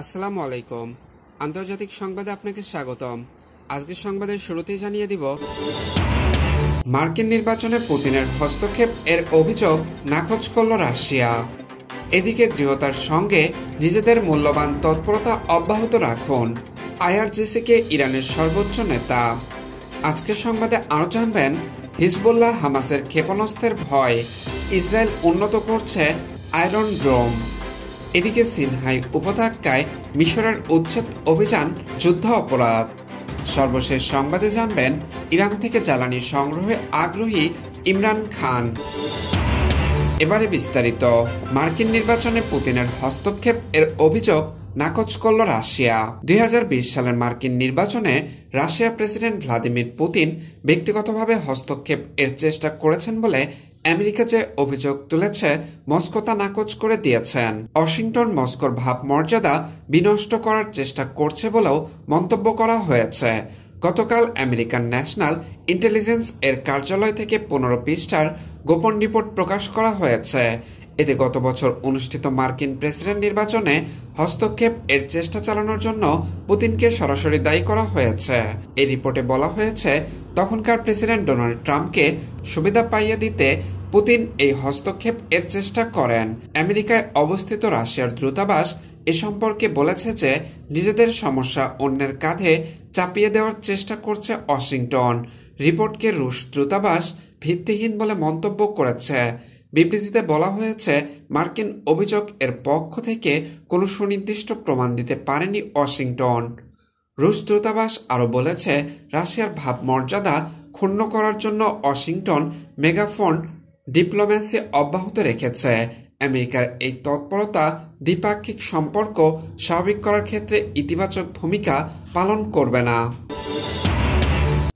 আসসালামু আলাইকুম আন্তর্জাতিক সংবাদে আপনাকে স্বাগতম আজকের সংবাদের শুরুতেই জানিয়ে দিব মার্কিন নির্বাচনে পুতিনের হস্তক্ষেপ এর অভিযোগ নাকচ করল রাশিয়া এদিকে দৃঢ়তার সঙ্গে নিজেদের মূল্যবান তৎপরতা অব্যাহত রাখুন আইআরজিসিকে ইরানের সর্বোচ্চ নেতা আজকের সংবাদে আরও জানবেন হিজবুল্লাহ হামাসের ক্ষেপণাস্ত্রের ভয় ইসরায়েল উন্নত করছে আয়রন ড্রোম এদিকে সিনহাই উপত্যকায় মিশরের উচ্ছেদ অভিযান যুদ্ধ অপরাধ সর্বশেষ সংবাদে জানবেন ইরান থেকে জ্বালানি সংগ্রহে আগ্রহী ইমরান খান এবারে বিস্তারিত মার্কিন নির্বাচনে পুতিনের হস্তক্ষেপ এর অভিযোগ নাকচ করল রাশিয়া দুই সালের মার্কিন নির্বাচনে রাশিয়ার প্রেসিডেন্ট ভ্লাদিমির পুতিন ব্যক্তিগতভাবে হস্তক্ষেপ এর চেষ্টা করেছেন বলে আমেরিকা যে অভিযোগ তুলেছে মস্কো তা নাকচ করে দিয়েছেন ওয়াশিংটন মস্কোর ভাব মর্যাদা বিনষ্ট করার চেষ্টা করছে বলেও মন্তব্য করা হয়েছে গতকাল আমেরিকান ন্যাশনাল ইন্টেলিজেন্স এর কার্যালয় থেকে পনেরো পৃষ্ঠার গোপন রিপোর্ট প্রকাশ করা হয়েছে এতে গত বছর অনুষ্ঠিত মার্কিন প্রেসিডেন্ট নির্বাচনে হস্তক্ষেপ এর চেষ্টা চালানোর জন্য পুতিনকে সরাসরি দায়ী করা হয়েছে এই রিপোর্টে বলা হয়েছে তখনকার প্রেসিডেন্ট ডোনাল্ড ট্রাম্পকে সুবিধা পাইয়ে দিতে পুতিন এই হস্তক্ষেপ এর চেষ্টা করেন আমেরিকায় অবস্থিত রাশিয়ার দূতাবাস এ সম্পর্কে বলেছে যে নিজেদের সমস্যা অন্যের কাঁধে চাপিয়ে দেওয়ার চেষ্টা করছে ওয়াশিংটন রিপোর্টকে রুশ দূতাবাস ভিত্তিহীন বলে মন্তব্য করেছে বিবৃতিতে বলা হয়েছে মার্কিন অভিযোগ এর পক্ষ থেকে কোনো সুনির্দিষ্ট প্রমাণ দিতে পারেনি ওয়াশিংটন রুশ দূতাবাস আরও বলেছে রাশিয়ার ভাবমর্যাদা ক্ষুণ্ণ করার জন্য ওয়াশিংটন মেগাফোন ডিপ্লোম্যাসি অব্যাহত রেখেছে আমেরিকার এই তৎপরতা দ্বিপাক্ষিক সম্পর্ক স্বাভাবিক করার ক্ষেত্রে ইতিবাচক ভূমিকা পালন করবে না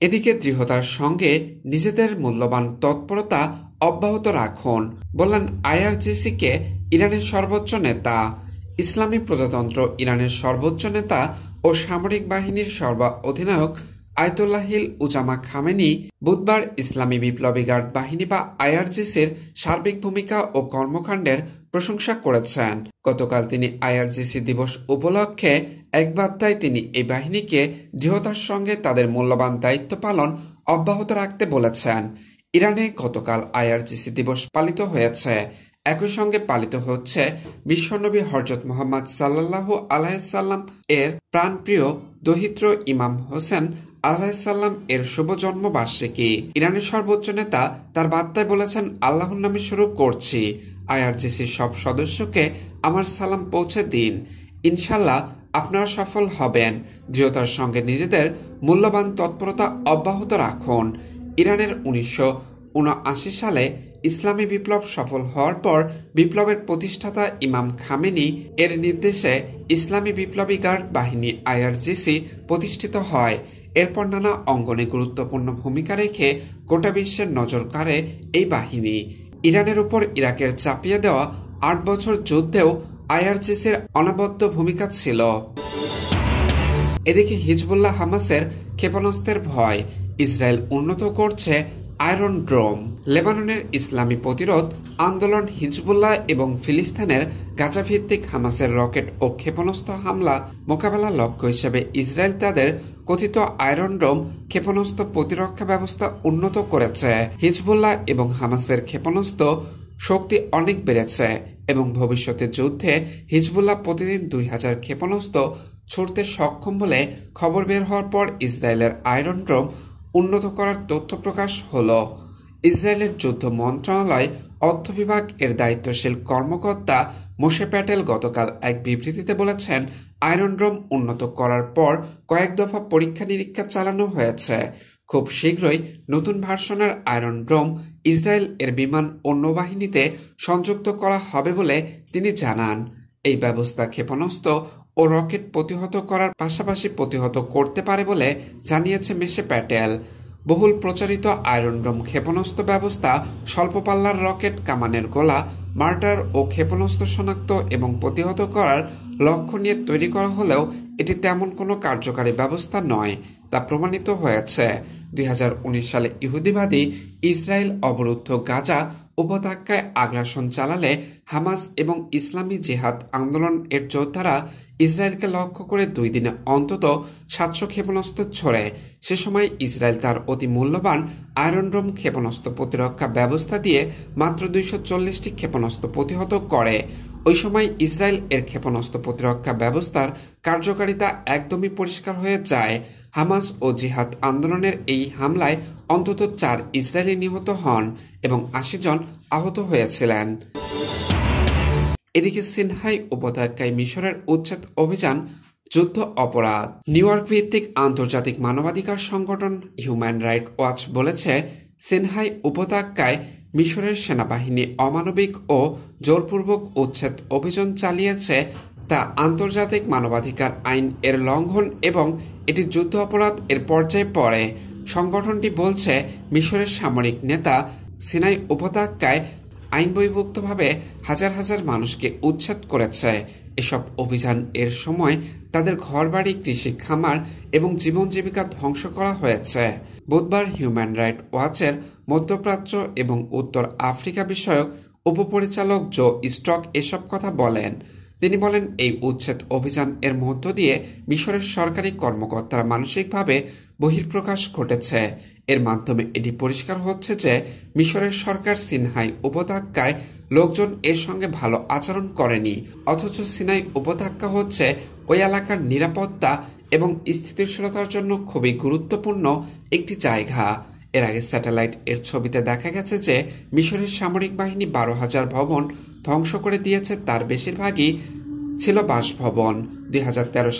এদিকে দৃঢ়তার সঙ্গে নিজেদের মূল্যবান তৎপরতা অব্যাহত রাখুন বললেন আইআরজিসিকে ইরানের সর্বোচ্চ নেতা ইসলামী প্রজাতন্ত্র ইরানের সর্বোচ্চ নেতা ও সামরিক বাহিনীর সর্বা অধিনায়ক আয়তুল্লাহিল উজামা খামেনি বুধবার ইসলামী বিপ্লবী গার্ড বাহিনী বা আইআরজিসির সার্বিক ভূমিকা ও কর্মকাণ্ডের প্রশংসা করেছেন গতকাল তিনি আইআরজিসি দিবস উপলক্ষে এক বার্তায় তিনি এই বাহিনীকে দৃঢ়তার সঙ্গে তাদের মূল্যবান দায়িত্ব পালন অব্যাহত রাখতে বলেছেন ইরানে গতকাল আইআরজিসি দিবস পালিত হয়েছে একই সঙ্গে পালিত হচ্ছে বিশ্বনবী হরজত মোহাম্মদ সাল্লাহ আলাইসাল্লাম এর প্রাণপ্রিয় দহিত্র ইমাম হোসেন আল্লাহাল্লাম এর শুভ জন্মবার্ষিকী ইরানের সর্বোচ্চ নেতা তার বার্তায় বলেছেন আল্লাহর নামে শুরু করছি আইআরজিসির সব সদস্যকে আমার সালাম পৌঁছে দিন ইনশাল্লাহ আপনারা সফল হবেন দৃঢ়তার সঙ্গে নিজেদের মূল্যবান তৎপরতা অব্যাহত রাখুন ইরানের উনিশশো উনআশি সালে ইসলামী বিপ্লব সফল হওয়ার পর বিপ্লবের প্রতিষ্ঠাতা ইমাম খামেনি এর নির্দেশে ইসলামী বিপ্লবী গার্ড বাহিনী আইআরজিসি প্রতিষ্ঠিত হয় এরপর নানা অঙ্গনে গুরুত্বপূর্ণ ভূমিকা রেখে গোটা বিশ্বের নজর কাড়ে এই বাহিনী ইরানের উপর ইরাকের চাপিয়ে দেওয়া আট বছর যুদ্ধেও আইআরসিসির অনাবদ্য ভূমিকা ছিল এদিকে হিজবুল্লাহ হামাসের ক্ষেপণাস্ত্রের ভয় ইসরায়েল উন্নত করছে আয়রন ড্রোম লেবাননের ইসলামী প্রতিরোধ আন্দোলন হিজবুল্লাহ এবং ফিলিস্তিনের গাজাভিত্তিক হামাসের রকেট ও ক্ষেপণাস্ত্র হামলা মোকাবেলা লক্ষ্য হিসেবে ইসরায়েল তাদের কথিত আয়রন ড্রোম ক্ষেপণাস্ত্র প্রতিরক্ষা ব্যবস্থা উন্নত করেছে হিজবুল্লাহ এবং হামাসের ক্ষেপণাস্ত্র শক্তি অনেক বেড়েছে এবং ভবিষ্যতে যুদ্ধে হিজবুল্লাহ প্রতিদিন দুই হাজার ক্ষেপণাস্ত্র ছুটতে সক্ষম বলে খবর বের হওয়ার পর ইসরায়েলের আয়রন ড্রোম উন্নত করার তথ্য প্রকাশ হল ইসরায়েলের যুদ্ধ মন্ত্রণালয় অর্থ বিভাগ এর দায়িত্বশীল কর্মকর্তা মোশে প্যাটেল গতকাল এক বিবৃতিতে বলেছেন আয়রন ড্রোম উন্নত করার পর কয়েক দফা পরীক্ষা নিরীক্ষা চালানো হয়েছে খুব শীঘ্রই নতুন ভার্সনের আয়রনড্রোম ইসরায়েল এর বিমান অন্য বাহিনীতে সংযুক্ত করা হবে বলে তিনি জানান এই ব্যবস্থা ক্ষেপণাস্ত্র ও রকেট প্রতিহত করার পাশাপাশি প্রতিহত করতে পারে বলে জানিয়েছে মেসে প্যাটেল বহুল প্রচারিত আয়রনডোম ক্ষেপণাস্ত্র ব্যবস্থা স্বল্প পাল্লার রকেট কামানের গোলা মার্টার ও ক্ষেপণাস্ত্র শনাক্ত এবং প্রতিহত করার লক্ষ্য নিয়ে তৈরি করা হলেও এটি তেমন কোনো কার্যকারী ব্যবস্থা নয় তা প্রমাণিত হয়েছে দুই সালে ইহুদিবাদী ইসরায়েল অবরুদ্ধ গাজা উপত্যকায় আগ্রাসন চালালে হামাস এবং ইসলামী জেহাদ আন্দোলন এর যোদ্ধারা ইসরায়েলকে লক্ষ্য করে দুই দিনে অন্তত সাতশো ক্ষেপণাস্ত্র ছড়ে সে সময় ইসরায়েল তার অতি মূল্যবান রোম ক্ষেপণাস্ত্র প্রতিরক্ষা ব্যবস্থা দিয়ে মাত্র দুইশো চল্লিশটি ক্ষেপণাস্ত্র প্রতিহত করে ওই সময় ইসরায়েল এর ক্ষেপণাস্ত্র প্রতিরক্ষা ব্যবস্থার কার্যকারিতা একদমই পরিষ্কার হয়ে যায় হামাস ও জিহাদ আন্দোলনের এই হামলায় অন্তত চার ইসরায়েলি নিহত হন এবং আশি জন আহত হয়েছিলেন এদিকে সিনহাই উপত্যকায় মিশরের উচ্ছেদ অভিযান যুদ্ধ অপরাধ নিউ ইয়র্ক ভিত্তিক আন্তর্জাতিক মানবাধিকার সংগঠন হিউম্যান রাইট ওয়াচ বলেছে সিনহাই উপত্যকায় মিশরের সেনাবাহিনী অমানবিক ও জোরপূর্বক উচ্ছেদ অভিযান চালিয়েছে তা আন্তর্জাতিক মানবাধিকার আইন এর লঙ্ঘন এবং এটি যুদ্ধ অপরাধ এর পর্যায়ে পড়ে সংগঠনটি বলছে মিশরের সামরিক নেতা সিনাই উপত্যকায় আইনবহিভুক্তভাবে হাজার হাজার মানুষকে উচ্ছেদ করেছে এসব অভিযান এর সময় তাদের ঘরবাড়ি কৃষি খামার এবং জীবন জীবিকা ধ্বংস করা হয়েছে বুধবার হিউম্যান রাইট ওয়াচের মধ্যপ্রাচ্য এবং উত্তর আফ্রিকা বিষয়ক উপপরিচালক জো স্টক এসব কথা বলেন তিনি বলেন এই উচ্ছেদ অভিযান এর মধ্য দিয়ে মিশরের সরকারি কর্মকর্তারা মানসিকভাবে বহির্প্রকাশ ঘটেছে এর মাধ্যমে এটি পরিষ্কার হচ্ছে যে মিশরের সরকার সিনহাই উপত্যকায় লোকজন এর সঙ্গে ভালো আচরণ করেনি অথচ সিনাই উপত্যকা হচ্ছে ওই এলাকার নিরাপত্তা এবং স্থিতিশীলতার জন্য খুবই গুরুত্বপূর্ণ একটি জায়গা এর আগে স্যাটেলাইট এর ছবিতে দেখা গেছে যে মিশরের সামরিক বাহিনী বারো হাজার ভবন ধ্বংস করে দিয়েছে তার বেশিরভাগই ছিল বাসভবন দুই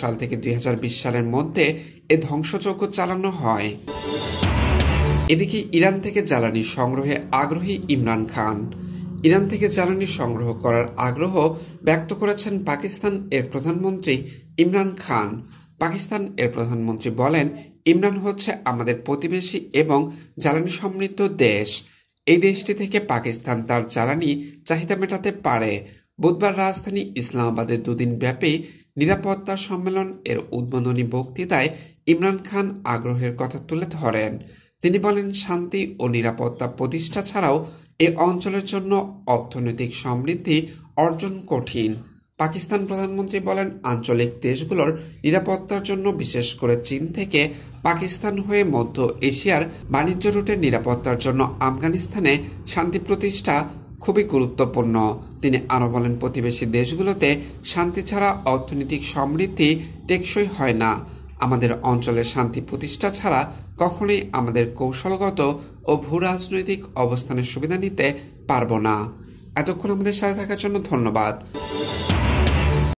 সাল থেকে দুই সালের মধ্যে এ ধ্বংসযজ্ঞ চালানো হয় এদিকে ইরান থেকে জ্বালানি সংগ্রহে আগ্রহী ইমরান খান ইরান থেকে জ্বালানি সংগ্রহ করার আগ্রহ ব্যক্ত করেছেন পাকিস্তান এর প্রধানমন্ত্রী ইমরান খান পাকিস্তান এর প্রধানমন্ত্রী বলেন ইমরান হচ্ছে আমাদের প্রতিবেশী এবং জ্বালানি সমৃদ্ধ দেশ এই দেশটি থেকে পাকিস্তান তার জ্বালানি চাহিদা মেটাতে পারে বুধবার রাজধানী ইসলামাবাদের দুদিন ব্যাপী নিরাপত্তা সম্মেলন এর উদ্বোধনী বক্তৃতায় ইমরান খান আগ্রহের কথা তুলে ধরেন তিনি বলেন শান্তি ও নিরাপত্তা প্রতিষ্ঠা ছাড়াও এ অঞ্চলের জন্য অর্থনৈতিক সমৃদ্ধি অর্জন কঠিন পাকিস্তান প্রধানমন্ত্রী বলেন আঞ্চলিক দেশগুলোর নিরাপত্তার জন্য বিশেষ করে চীন থেকে পাকিস্তান হয়ে মধ্য এশিয়ার বাণিজ্য রুটের নিরাপত্তার জন্য আফগানিস্তানে শান্তি প্রতিষ্ঠা খুবই গুরুত্বপূর্ণ তিনি আরও বলেন প্রতিবেশী দেশগুলোতে শান্তি ছাড়া অর্থনৈতিক সমৃদ্ধি টেকসই হয় না আমাদের অঞ্চলের শান্তি প্রতিষ্ঠা ছাড়া কখনোই আমাদের কৌশলগত ও ভূ রাজনৈতিক অবস্থানের সুবিধা নিতে পারব না এতক্ষণ আমাদের সাথে থাকার জন্য ধন্যবাদ